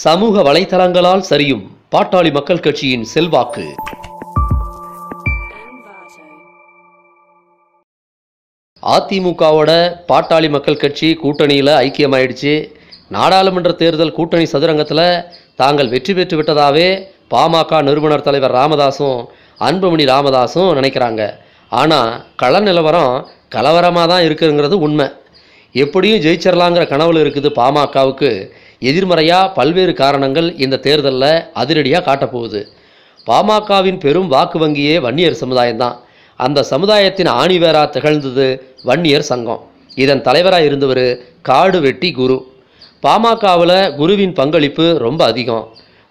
சமூக வலைதளங்களால் சரியும் பாட்டாளி மக்கள் கட்சியின் செல்வாக்கு அதிமுகவோட பாட்டாளி மக்கள் கட்சி கூட்டணியில் ஐக்கியமாயிடுச்சு நாடாளுமன்ற தேர்தல் கூட்டணி சதுரங்கத்தில் தாங்கள் வெற்றி பெற்று விட்டதாகவே பாமக நிறுவனர் தலைவர் ராமதாசும் அன்புமணி ராமதாசும் நினைக்கிறாங்க ஆனால் கள நிலவரம் கலவரமாக தான் இருக்குங்கிறது உண்மை எப்படியும் ஜெயிச்சிடலாங்கிற கனவுல இருக்குது பாமகவுக்கு எதிர்மறையாக பல்வேறு காரணங்கள் இந்த தேர்தலில் அதிரடியாக காட்டப்போகுது பாமகவின் பெரும் வாக்கு வங்கியே வன்னியர் சமுதாயம்தான் அந்த சமுதாயத்தின் ஆணிவேரா திகழ்ந்தது வன்னியர் சங்கம் இதன் தலைவராக இருந்தவர் காடு வெட்டி குரு பாமகவில் குருவின் பங்களிப்பு ரொம்ப அதிகம்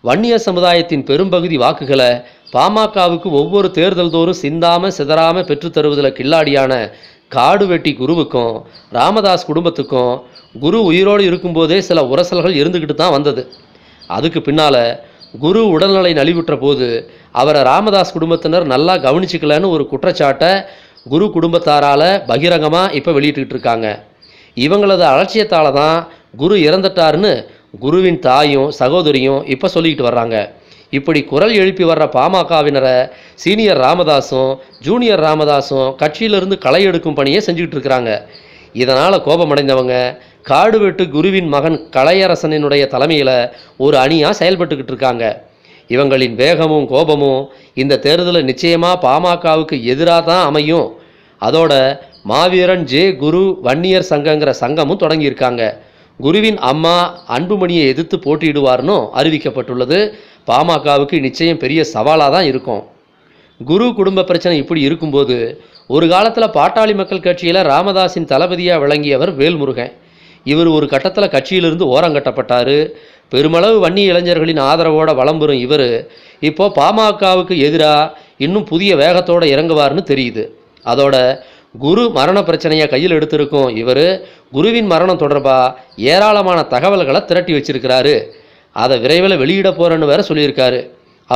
வன்னியர் சமுதாயத்தின் பெரும்பகுதி வாக்குகளை பாமகவுக்கு ஒவ்வொரு தேர்தல் தோறும் சிந்தாமல் சிதறாமல் பெற்றுத்தருவதில் கில்லாடியான காடு வெட்டி குருவுக்கும் ராமதாஸ் குடும்பத்துக்கும் குரு உயிரோடு இருக்கும்போதே சில உரசல்கள் இருந்துக்கிட்டு தான் வந்தது அதுக்கு பின்னால் குரு உடல்நிலை நலிவுற்ற போது அவரை ராமதாஸ் குடும்பத்தினர் நல்லா கவனிச்சிக்கலன்னு ஒரு குற்றச்சாட்டை குரு குடும்பத்தாரால் பகிரங்கமாக இப்போ வெளியிட்டுருக்காங்க இருக்காங்க இவங்களது அலட்சியத்தால் தான் குரு இறந்துட்டாருன்னு குருவின் தாயும் சகோதரியும் இப்போ சொல்லிக்கிட்டு வர்றாங்க இப்படி குரல் எழுப்பி வர்ற பாமகவினரை சீனியர் ராமதாஸும் ஜூனியர் ராமதாஸும் கட்சியிலிருந்து களை எடுக்கும் பணியை செஞ்சுக்கிட்டு இருக்கிறாங்க இதனால் கோபமடைந்தவங்க காடுவெட்டு குருவின் மகன் கலையரசனினுடைய தலைமையில் ஒரு அணியாக செயல்பட்டுக்கிட்டு இருக்காங்க இவங்களின் வேகமும் கோபமும் இந்த தேர்தலில் நிச்சயமாக பாமகவுக்கு எதிராக தான் அமையும் அதோட மாவீரன் ஜே குரு வன்னியர் சங்கங்கிற சங்கமும் தொடங்கியிருக்காங்க குருவின் அம்மா அன்புமணியை எதிர்த்து போட்டியிடுவார்னும் அறிவிக்கப்பட்டுள்ளது பாமகவுக்கு நிச்சயம் பெரிய சவாலாக தான் இருக்கும் குரு குடும்ப பிரச்சனை இப்படி இருக்கும்போது ஒரு காலத்தில் பாட்டாளி மக்கள் கட்சியில் ராமதாஸின் தளபதியாக விளங்கியவர் வேல்முருகன் இவர் ஒரு கட்டத்தில் கட்சியிலிருந்து ஓரங்கட்டப்பட்டார் பெருமளவு வன்னி இளைஞர்களின் ஆதரவோட பெறும் இவர் இப்போது பாமகவுக்கு எதிராக இன்னும் புதிய வேகத்தோடு இறங்குவார்னு தெரியுது அதோட குரு மரண பிரச்சனையை கையில் எடுத்திருக்கும் இவர் குருவின் மரணம் தொடர்பாக ஏராளமான தகவல்களை திரட்டி வச்சிருக்கிறாரு அதை விரைவில் வெளியிட போகிறேன்னு வேற சொல்லியிருக்காரு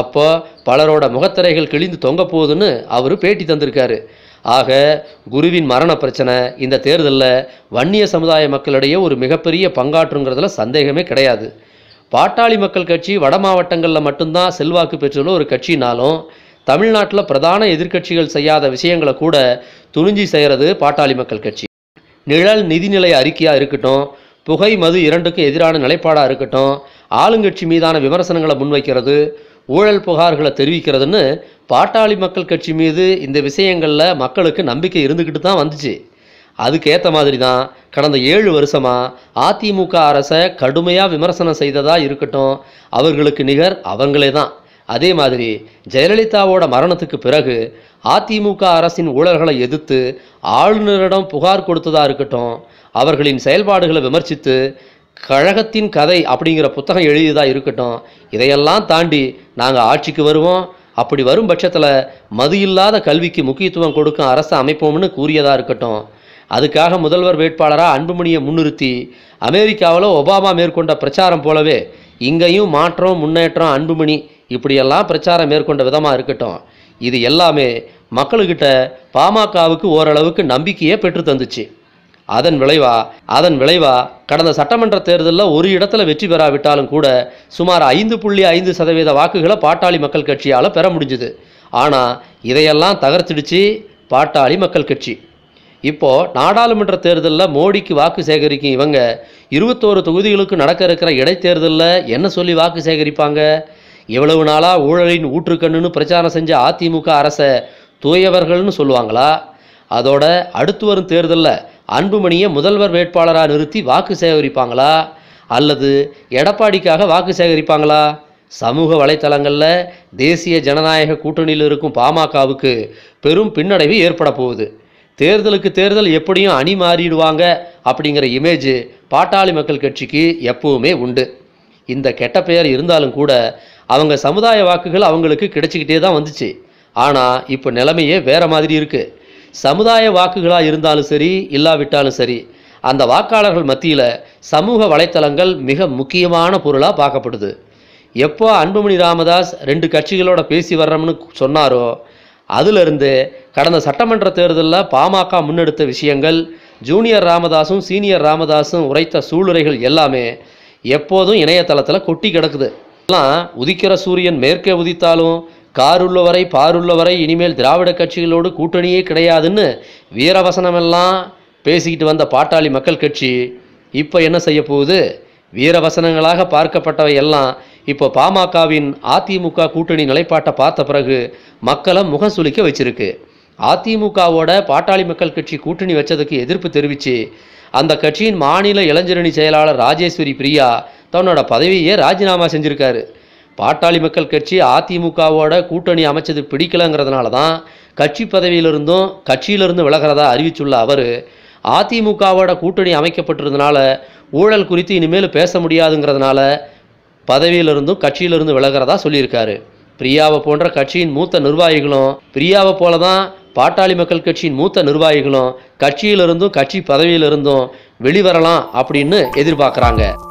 அப்போ பலரோட முகத்திரைகள் கிழிந்து தொங்க போகுதுன்னு அவர் பேட்டி தந்திருக்காரு ஆக குருவின் மரண பிரச்சனை இந்த தேர்தலில் வன்னிய சமுதாய மக்களிடையே ஒரு மிகப்பெரிய பங்காற்றுங்கிறதுல சந்தேகமே கிடையாது பாட்டாளி மக்கள் கட்சி வட மாவட்டங்களில் மட்டும்தான் செல்வாக்கு பெற்றுள்ள ஒரு கட்சினாலும் தமிழ்நாட்டில் பிரதான எதிர்க்கட்சிகள் செய்யாத விஷயங்களை கூட துணிஞ்சி செய்கிறது பாட்டாளி மக்கள் கட்சி நிழல் நிதிநிலை அறிக்கையாக இருக்கட்டும் புகை மது இரண்டுக்கு எதிரான நிலைப்பாடாக இருக்கட்டும் ஆளுங்கட்சி மீதான விமர்சனங்களை முன்வைக்கிறது ஊழல் புகார்களை தெரிவிக்கிறதுன்னு பாட்டாளி மக்கள் கட்சி மீது இந்த விஷயங்களில் மக்களுக்கு நம்பிக்கை இருந்துக்கிட்டு தான் வந்துச்சு அதுக்கேற்ற மாதிரி தான் கடந்த ஏழு வருஷமாக அதிமுக அரசை கடுமையாக விமர்சனம் செய்ததாக இருக்கட்டும் அவர்களுக்கு நிகர் அவங்களே தான் அதே மாதிரி ஜெயலலிதாவோட மரணத்துக்கு பிறகு அதிமுக அரசின் ஊழல்களை எதிர்த்து ஆளுநரிடம் புகார் கொடுத்ததாக இருக்கட்டும் அவர்களின் செயல்பாடுகளை விமர்சித்து கழகத்தின் கதை அப்படிங்கிற புத்தகம் எழுதியதாக இருக்கட்டும் இதையெல்லாம் தாண்டி நாங்கள் ஆட்சிக்கு வருவோம் அப்படி வரும் பட்சத்தில் மது இல்லாத கல்விக்கு முக்கியத்துவம் கொடுக்கும் அரசு அமைப்போம்னு கூறியதாக இருக்கட்டும் அதுக்காக முதல்வர் வேட்பாளராக அன்புமணியை முன்னிறுத்தி அமெரிக்காவில் ஒபாமா மேற்கொண்ட பிரச்சாரம் போலவே இங்கேயும் மாற்றம் முன்னேற்றம் அன்புமணி இப்படியெல்லாம் பிரச்சாரம் மேற்கொண்ட விதமாக இருக்கட்டும் இது எல்லாமே மக்களுக்கிட்ட பாமகவுக்கு ஓரளவுக்கு நம்பிக்கையே பெற்று தந்துச்சு அதன் விளைவா அதன் விளைவா கடந்த சட்டமன்ற தேர்தலில் ஒரு இடத்துல வெற்றி பெறாவிட்டாலும் கூட சுமார் ஐந்து புள்ளி ஐந்து சதவீத வாக்குகளை பாட்டாளி மக்கள் கட்சியால் பெற முடிஞ்சுது ஆனால் இதையெல்லாம் தகர்த்திடுச்சு பாட்டாளி மக்கள் கட்சி இப்போது நாடாளுமன்ற தேர்தலில் மோடிக்கு வாக்கு சேகரிக்கும் இவங்க இருபத்தோரு தொகுதிகளுக்கு நடக்க இருக்கிற இடைத்தேர்தலில் என்ன சொல்லி வாக்கு சேகரிப்பாங்க இவ்வளவு நாளாக ஊழலின் ஊற்றுக்கண்ணுன்னு பிரச்சாரம் செஞ்ச அதிமுக அரசை தூயவர்கள்னு சொல்லுவாங்களா அதோட அடுத்து வரும் தேர்தலில் அன்புமணியை முதல்வர் வேட்பாளராக நிறுத்தி வாக்கு சேகரிப்பாங்களா அல்லது எடப்பாடிக்காக வாக்கு சேகரிப்பாங்களா சமூக வலைத்தளங்களில் தேசிய ஜனநாயக கூட்டணியில் இருக்கும் பாமகவுக்கு பெரும் பின்னடைவு ஏற்பட போகுது தேர்தலுக்கு தேர்தல் எப்படியும் அணி மாறிடுவாங்க அப்படிங்கிற இமேஜ் பாட்டாளி மக்கள் கட்சிக்கு எப்பவுமே உண்டு இந்த கெட்ட பெயர் இருந்தாலும் கூட அவங்க சமுதாய வாக்குகள் அவங்களுக்கு கிடைச்சிக்கிட்டே தான் வந்துச்சு ஆனால் இப்போ நிலைமையே வேறு மாதிரி இருக்குது சமுதாய வாக்குகளாக இருந்தாலும் சரி இல்லாவிட்டாலும் சரி அந்த வாக்காளர்கள் மத்தியில் சமூக வலைத்தளங்கள் மிக முக்கியமான பொருளாக பார்க்கப்படுது எப்போ அன்புமணி ராமதாஸ் ரெண்டு கட்சிகளோட பேசி வர்றோம்னு சொன்னாரோ அதிலிருந்து கடந்த சட்டமன்ற தேர்தலில் பாமக முன்னெடுத்த விஷயங்கள் ஜூனியர் ராமதாஸும் சீனியர் ராமதாஸும் உரைத்த சூளுரைகள் எல்லாமே எப்போதும் இணையதளத்தில் கொட்டி கிடக்குது எல்லாம் உதிக்கிற சூரியன் மேற்கே உதித்தாலும் காருள்ளவரை பாருள்ளவரை இனிமேல் திராவிட கட்சிகளோடு கூட்டணியே கிடையாதுன்னு வீரவசனமெல்லாம் பேசிக்கிட்டு வந்த பாட்டாளி மக்கள் கட்சி இப்போ என்ன செய்ய போகுது வீரவசனங்களாக பார்க்கப்பட்டவை எல்லாம் இப்போ பாமகவின் அதிமுக கூட்டணி நிலைப்பாட்டை பார்த்த பிறகு மக்களை முகம் சுலிக்க வச்சிருக்கு அதிமுகவோட பாட்டாளி மக்கள் கட்சி கூட்டணி வச்சதுக்கு எதிர்ப்பு தெரிவித்து அந்த கட்சியின் மாநில இளைஞரணி செயலாளர் ராஜேஸ்வரி பிரியா தன்னோட பதவியே ராஜினாமா செஞ்சுருக்காரு பாட்டாளி மக்கள் கட்சி அதிமுகவோட கூட்டணி அமைச்சது பிடிக்கலங்கிறதுனால தான் கட்சி பதவியிலிருந்தும் கட்சியிலிருந்து விலகிறதா அறிவிச்சுள்ள அவர் அதிமுகவோட கூட்டணி அமைக்கப்பட்டிருந்தனால ஊழல் குறித்து இனிமேல் பேச முடியாதுங்கிறதுனால பதவியிலிருந்தும் கட்சியிலிருந்து விலகிறதா சொல்லியிருக்காரு பிரியாவை போன்ற கட்சியின் மூத்த நிர்வாகிகளும் பிரியாவை போல தான் பாட்டாளி மக்கள் கட்சியின் மூத்த நிர்வாகிகளும் கட்சியிலிருந்தும் கட்சி பதவியிலிருந்தும் வெளிவரலாம் அப்படின்னு எதிர்பார்க்குறாங்க